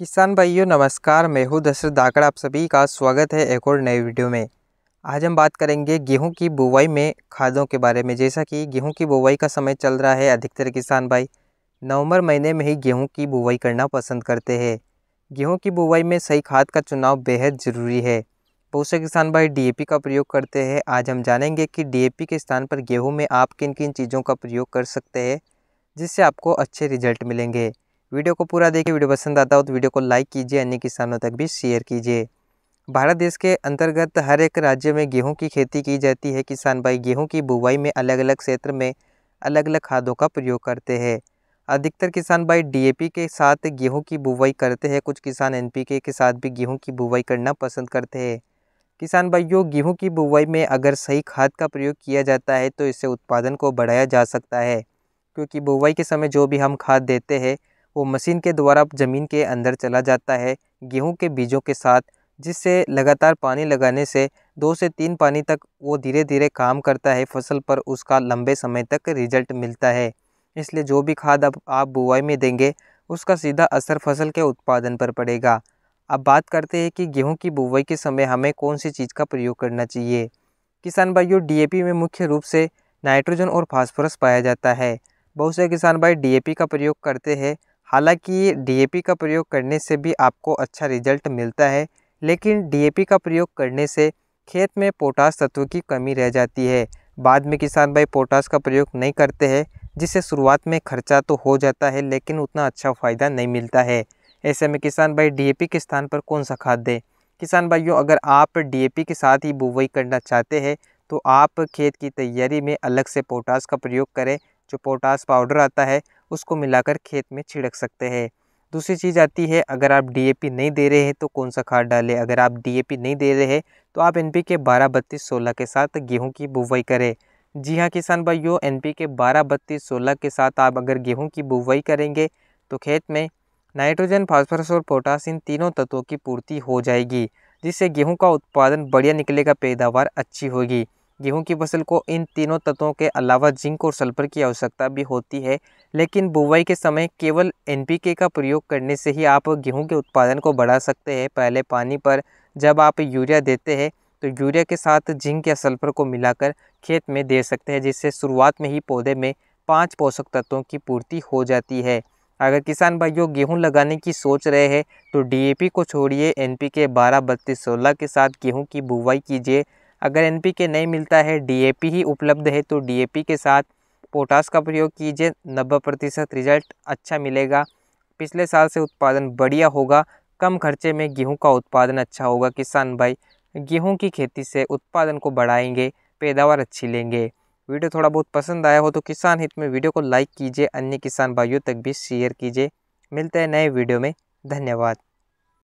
किसान भाइयों नमस्कार मैं हूँ दशरथ धाकड़ आप सभी का स्वागत है एक और नए वीडियो में आज हम बात करेंगे गेहूं की बुवाई में खादों के बारे में जैसा कि गेहूं की बुवाई का समय चल रहा है अधिकतर किसान भाई नवंबर महीने में ही गेहूं की बुवाई करना पसंद करते हैं गेहूं की बुवाई में सही खाद का चुनाव बेहद ज़रूरी है बहुत से किसान भाई डी का प्रयोग करते हैं आज हम जानेंगे कि डी के स्थान पर गेहूँ में आप किन किन चीज़ों का प्रयोग कर सकते हैं जिससे आपको अच्छे रिजल्ट मिलेंगे वीडियो को पूरा देखिए वीडियो पसंद आता हो तो वीडियो को लाइक कीजिए अन्य किसानों तक भी शेयर कीजिए भारत देश के अंतर्गत हर एक राज्य में गेहूं की खेती की जाती है किसान भाई गेहूं की बुवाई में अलग अलग क्षेत्र में अलग अलग खादों का प्रयोग करते हैं अधिकतर किसान भाई डी के साथ गेहूँ की बुवाई करते हैं कुछ किसान एन के साथ भी गेहूँ की बुवाई करना पसंद करते हैं किसान भाइयों गेहूं की बुवाई में अगर सही खाद का प्रयोग किया जाता है तो इससे उत्पादन को बढ़ाया जा सकता है क्योंकि बुवाई के समय जो भी हम खाद देते हैं वो मशीन के द्वारा ज़मीन के अंदर चला जाता है गेहूँ के बीजों के साथ जिससे लगातार पानी लगाने से दो से तीन पानी तक वो धीरे धीरे काम करता है फसल पर उसका लंबे समय तक रिजल्ट मिलता है इसलिए जो भी खाद अब आप बुआई में देंगे उसका सीधा असर फसल के उत्पादन पर पड़ेगा अब बात करते हैं कि गेहूं की बुवाई के समय हमें कौन सी चीज़ का प्रयोग करना चाहिए किसान भाइयों डीएपी में मुख्य रूप से नाइट्रोजन और फास्फोरस पाया जाता है बहुत से किसान भाई डीएपी का प्रयोग करते हैं हालांकि डी का प्रयोग करने से भी आपको अच्छा रिजल्ट मिलता है लेकिन डी का प्रयोग करने से खेत में पोटास तत्व की कमी रह जाती है बाद में किसान भाई पोटास का प्रयोग नहीं करते हैं जिससे शुरुआत में खर्चा तो हो जाता है लेकिन उतना अच्छा फ़ायदा नहीं मिलता है ऐसे में किसान भाई डी के स्थान पर कौन सा खाद दें किसान भाइयों अगर आप डी के साथ ही बुवाई करना चाहते हैं तो आप खेत की तैयारी में अलग से पोटास का प्रयोग करें जो पोटास पाउडर आता है उसको मिलाकर खेत में छिड़क सकते हैं दूसरी चीज़ आती है अगर आप डी नहीं दे रहे हैं तो कौन सा खाद डालें अगर आप डी नहीं दे रहे हैं तो आप एन पी के बारह बत्तीस सोलह के साथ गेहूं की बुवाई करें जी हाँ किसान भाइयों एन पी के बारह बत्तीस सोलह के साथ आप अगर गेहूं की बुवाई करेंगे तो खेत में नाइट्रोजन फास्फोरस और पोटास इन तीनों तत्वों की पूर्ति हो जाएगी जिससे गेहूँ का उत्पादन बढ़िया निकलेगा पैदावार अच्छी होगी गेहूं की फसल को इन तीनों तत्वों के अलावा जिंक और सल्फर की आवश्यकता भी होती है लेकिन बुवाई के समय केवल एनपीके का प्रयोग करने से ही आप गेहूं के उत्पादन को बढ़ा सकते हैं पहले पानी पर जब आप यूरिया देते हैं तो यूरिया के साथ जिंक या सल्फर को मिलाकर खेत में दे सकते हैं जिससे शुरुआत में ही पौधे में पाँच पोषक तत्वों की पूर्ति हो जाती है अगर किसान भाइयों गेहूं लगाने की सोच रहे हैं तो डीएपी को छोड़िए एनपीके बारह बत्तीस सोलह के साथ गेहूं की बुवाई कीजिए अगर एन नहीं मिलता है डी ही उपलब्ध है तो डी के साथ पोटास का प्रयोग कीजिए नब्बे प्रतिशत रिजल्ट अच्छा मिलेगा पिछले साल से उत्पादन बढ़िया होगा कम खर्चे में गेहूं का उत्पादन अच्छा होगा किसान भाई गेहूं की खेती से उत्पादन को बढ़ाएंगे पैदावार अच्छी लेंगे वीडियो थोड़ा बहुत पसंद आया हो तो किसान हित में वीडियो को लाइक कीजिए अन्य किसान भाइयों तक भी शेयर कीजिए मिलते हैं नए वीडियो में धन्यवाद